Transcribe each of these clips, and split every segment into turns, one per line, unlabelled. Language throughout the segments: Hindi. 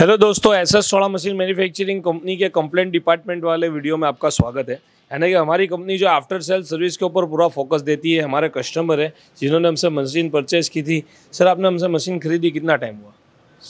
हेलो दोस्तों एस एस सोलह मशीन मैन्युफैक्चरिंग कंपनी के कंप्लेंट डिपार्टमेंट वाले वीडियो में आपका स्वागत है यानी कि हमारी कंपनी जो आफ्टर सेल सर्विस के ऊपर पूरा फोकस देती है हमारे कस्टमर है जिन्होंने हमसे मशीन परचेज की थी सर आपने हमसे मशीन खरीदी कितना टाइम हुआ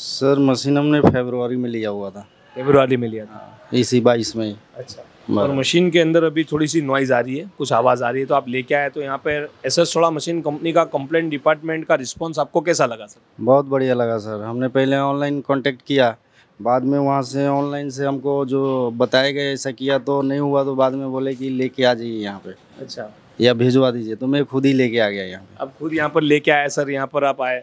सर मशीन हमने फेबरवरी में लिया हुआ था फेबरवरी में लिया था हाँ, इसी बाईस में अच्छा और मशीन के अंदर
अभी थोड़ी सी नॉइज़ आ रही है कुछ आवाज़ आ रही है तो आप लेके आए तो यहाँ पर एस एस थोड़ा मशीन कंपनी का कंप्लेंट डिपार्टमेंट का रिस्पॉन्स आपको कैसा लगा सर
बहुत बढ़िया लगा सर हमने पहले ऑनलाइन कॉन्टेक्ट किया बाद में वहाँ से ऑनलाइन से हमको जो बताया गया ऐसा किया तो नहीं हुआ तो बाद में बोले कि लेके आ जाइए यहाँ पे अच्छा या भिजवा दीजिए तो मैं खुद ही लेके आ गया यहाँ अब खुद यहाँ
पर लेके आया सर यहाँ पर आप आए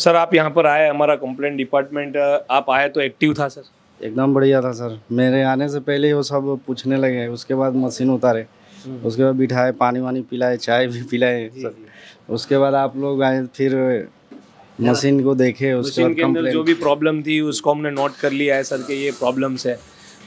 सर आप यहाँ पर आए हमारा कंप्लेंट डिपार्टमेंट आप आए तो एक्टिव था सर
एकदम बढ़िया था सर मेरे आने से पहले ही वो सब पूछने लगे उसके बाद मशीन उतारे हम्म। उसके बाद बिठाए पानी वानी पिलाए चाय भी पिलाए उसके बाद आप लोग आए फिर मशीन को देखे उसके बाद कंप्लेंट जो
भी प्रॉब्लम थी उसको हमने नोट कर लिया है सर के ये प्रॉब्लम्स है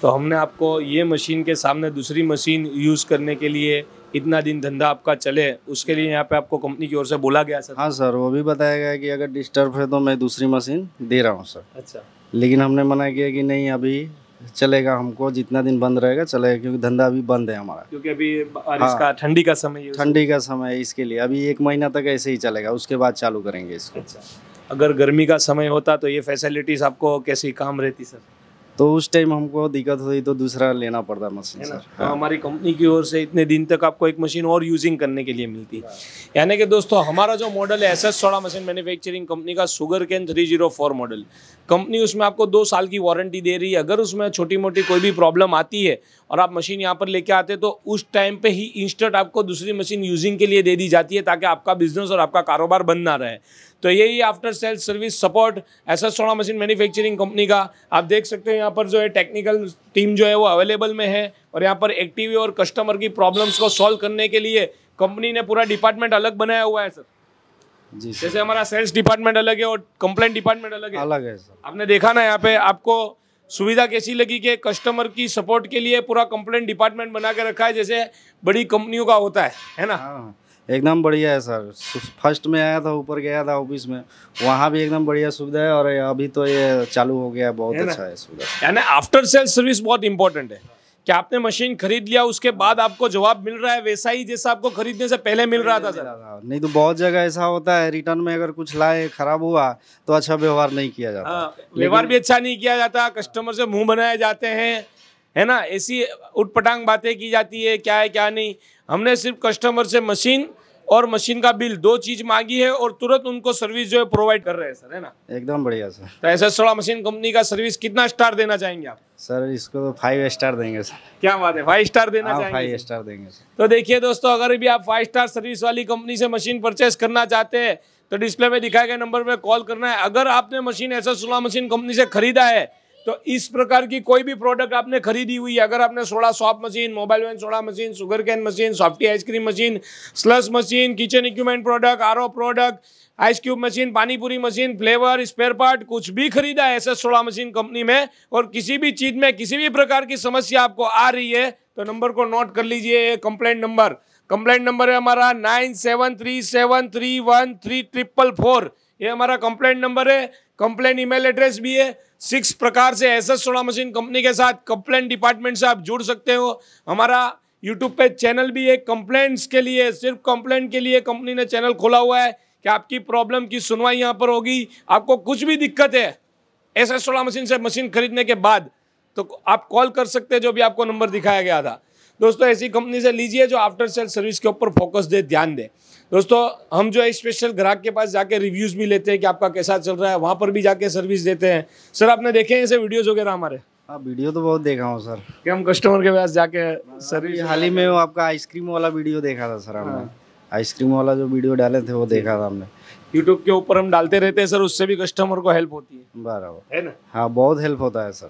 तो हमने आपको ये मशीन के सामने दूसरी मशीन यूज़ करने के लिए इतना दिन धंधा आपका चले उसके लिए
यहाँ पे आपको कंपनी की ओर से बोला गया सर हाँ सर वो भी बताया गया कि अगर डिस्टर्ब है तो मैं दूसरी मशीन दे रहा हूँ सर अच्छा लेकिन हमने मना किया कि नहीं अभी चलेगा हमको जितना दिन बंद रहेगा चलेगा क्योंकि धंधा अभी बंद है हमारा क्योंकि अभी बारिश का हाँ। ठंडी का समय ठंडी का समय है इसके लिए अभी एक महीना तक ऐसे ही चलेगा उसके बाद चालू करेंगे इसको अच्छा अगर गर्मी का समय होता तो ये फैसिलिटीज़ आपको कैसी काम रहती सर तो उस टाइम हमको दिक्कत हुई तो दूसरा लेना पड़ता मशीन है हाँ, हाँ।
हमारी कंपनी की ओर से इतने दिन तक आपको एक मशीन और यूजिंग करने के लिए मिलती है यानी कि दोस्तों हमारा जो मॉडल है S S soda machine manufacturing company का sugarcane three zero four model company उसमें आपको दो साल की वारंटी दे रही है अगर उसमें छोटी मोटी कोई भी प्रॉब्लम आती है और आप मशीन यहाँ पर लेके आते तो उस टाइम पे ही इंस्टेंट आपको दूसरी मशीन यूजिंग के लिए दे दी जाती है ताकि आपका बिजनेस और आपका कारोबार बंद ना रहे तो यही after sales service support S S सोना मशीन मैन्युफैक्चरिंग कंपनी का आप देख सकते हो यहाँ पर जो है टेक्निकल टीम जो है वो अवेलेबल में है और यहाँ पर एक्टिव और कस्टमर की प्रॉब्लम्स को सॉल्व करने के लिए कंपनी ने पूरा डिपार्टमेंट अलग बनाया हुआ है सर जी जैसे हमारा सेल्स डिपार्टमेंट अलग है और कंप्लेंट डिपार्टमेंट अलग है अलग है सर आपने देखा ना यहाँ पे आपको सुविधा कैसी लगी कि कस्टमर की सपोर्ट के लिए पूरा कंप्लेंट डिपार्टमेंट बना के रखा है जैसे बड़ी कंपनियों का होता है है ना हाँ।
एकदम बढ़िया है सर फर्स्ट में आया था ऊपर गया था ऑफिस में वहाँ भी एकदम बढ़िया सुविधा है और अभी तो ये चालू हो गया है बहुत है अच्छा है
सुविधा यानी आफ्टर सेल सर्विस बहुत इंपॉर्टेंट है कि आपने मशीन खरीद लिया उसके बाद आपको जवाब मिल रहा है वैसा ही जैसा आपको खरीदने से पहले मिल रहा था
सर नहीं तो बहुत जगह ऐसा होता है रिटर्न में अगर कुछ लाए खराब हुआ तो अच्छा व्यवहार नहीं किया जाता व्यवहार
भी अच्छा नहीं किया जाता कस्टमर से मुंह बनाए जाते हैं है ना ऐसी उठपटांग बातें की जाती है क्या है क्या नहीं हमने सिर्फ कस्टमर से मशीन और मशीन का बिल दो चीज मांगी है और तुरंत उनको सर्विस जो है प्रोवाइड कर रहे हैं सर है ना
एकदम बढ़िया सर
तो ऐसे सोलह मशीन कंपनी का सर्विस कितना स्टार देना चाहेंगे आप
सर इसको तो फाइव स्टार देंगे सर क्या बात है फाइव स्टार देना हाँ, चाहेंगे फाइव स्टार देंगे सर
तो देखिए दोस्तों अगर भी आप फाइव स्टार सर्विस वाली कंपनी से मशीन परचेस करना चाहते हैं तो डिस्प्ले में दिखाए गए नंबर पर कॉल करना है अगर आपने मशीन ऐसा सोलह मशीन कंपनी से खरीदा है तो इस प्रकार की कोई भी प्रोडक्ट आपने खरीदी हुई अगर आपने soda shop machine mobile van soda machine sugarcane machine softy ice cream machine slush machine kitchen equipment product or product ice cube machine panipuri machine flavour spare part कुछ भी खरीदा है एस सोडा मशीन कंपनी में और किसी भी चीज़ में किसी भी प्रकार की समस्या आपको आ रही है तो नंबर को नोट कर लीजिए कंप्लेंट नंबर कंप्लेंट नंबर है हमारा nine seven three seven three one three triple four ये हमारा कंप्लेंट नंबर है कंप्लेंट ईमेल एड्रेस भी है सिक्स प्रकार से S S soda machine company के साथ कंप्लेंट डिपार्टमेंट से आप जुड़ सकते हो हमारा यूट्यूब पे चैनल भी है कंप्लेंट्स के लिए सिर्फ कंप्लेंट के लिए कंपनी ने चैनल खोला हुआ है कि आपकी प्रॉब्लम की सुनवाई यहाँ पर होगी आपको कुछ भी दिक्कत है एस एस सोलह मशीन से मशीन खरीदने के बाद तो आप कॉल कर सकते हैं जो भी आपको नंबर दिखाया गया था दोस्तों ऐसी कंपनी से लीजिए जो आफ्टर सेल सर्विस के ऊपर फोकस दे ध्यान दे दोस्तों हम जो है स्पेशल ग्राहक के पास जाके रिव्यूज़ भी लेते हैं कि आपका कैसा चल रहा है वहाँ पर भी जाके सर्विस देते हैं सर आपने देखे हैं ऐसे वीडियोज़ वगैरह हमारे
हाँ वीडियो तो बहुत देखा हूँ सर
कि हम कस्टमर के
पास जाके सर्विस हाल ही में वो आपका आइसक्रीम वाला वीडियो देखा था सर हमने आइसक्रीम वाला जो वीडियो डाले थे वो देखा था हमने यूट्यूब के ऊपर हम डालते रहते हैं सर उससे भी कस्टमर को हेल्प होती
है बराबर है ना हाँ बहुत हेल्प होता है सर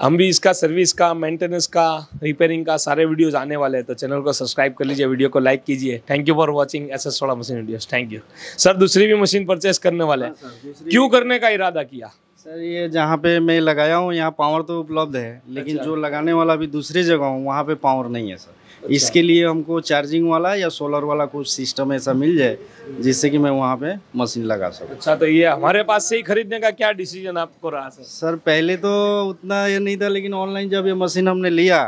हम भी इसका सर्विस का मेंटेनेंस का रिपेयरिंग का सारे वीडियोस आने वाले हैं तो चैनल को सब्सक्राइब कर लीजिए वीडियो को लाइक कीजिए thank you for watching S S
सोलह machine videos thank you sir दूसरी भी मशीन परचेस करने वाले हैं
हाँ, क्यों करने का इरादा
किया सर ये जहाँ पे मैं लगाया हूँ यहाँ पावर तो उपलब्ध है लेकिन अच्छा। जो लगाने वाला भी दूसरी जगह हूँ वहाँ पे पावर नहीं है सर अच्छा। इसके लिए हमको चार्जिंग वाला या सोलर वाला कुछ सिस्टम ऐसा मिल जाए जिससे कि मैं वहाँ पे मशीन लगा सकूँ अच्छा तो ये हमारे पास से ही खरीदने का क्या डिसीजन आपको रहा सर सर पहले तो उतना ये नहीं था लेकिन ऑनलाइन जब ये मशीन हमने लिया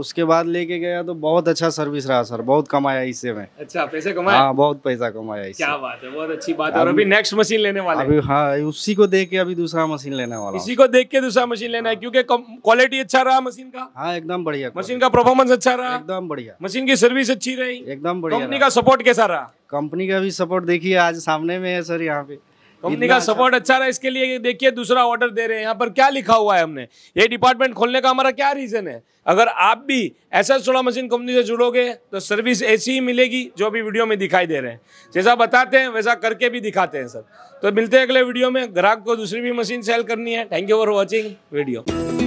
उसके बाद लेके गया तो बहुत अच्छा सर्विस रहा सर बहुत कमाया इससे मैं
अच्छा पैसे कमाया हाँ
बहुत पैसा कमाया इससे क्या
बात है बहुत अच्छी बात है और अभी
नेक्स्ट मशीन लेने वाला अभी हाँ उसी को देख के अभी दूसरा मशीन लेने वाला इसी
को देख के दूसरा मशीन लेना है हाँ। क्योंकि क्वालिटी अच्छा रहा मशीन का हाँ एकदम बढ़िया मशीन का परफॉर्मेंस अच्छा रहा
एकदम बढ़िया मशीन की सर्विस अच्छी रही एकदम बढ़िया कंपनी का सपोर्ट कैसा रहा कंपनी का भी सपोर्ट देखिए आज सामने में है सर यहाँ पे कंपनी का
सपोर्ट अच्छा।, अच्छा रहा इसके लिए देखिए दूसरा ऑर्डर दे रहे हैं यहाँ पर क्या लिखा हुआ है हमने ये डिपार्टमेंट खोलने का हमारा क्या रीजन है अगर आप भी ऐसा सोलह मशीन कंपनी से जुड़ोगे तो सर्विस ऐसी ही मिलेगी जो अभी वीडियो में दिखाई दे रहे हैं जैसा बताते हैं वैसा करके भी दिखाते हैं सर तो मिलते हैं अगले वीडियो में ग्राहक को दूसरी भी मशीन सेल करनी है thank you for watching video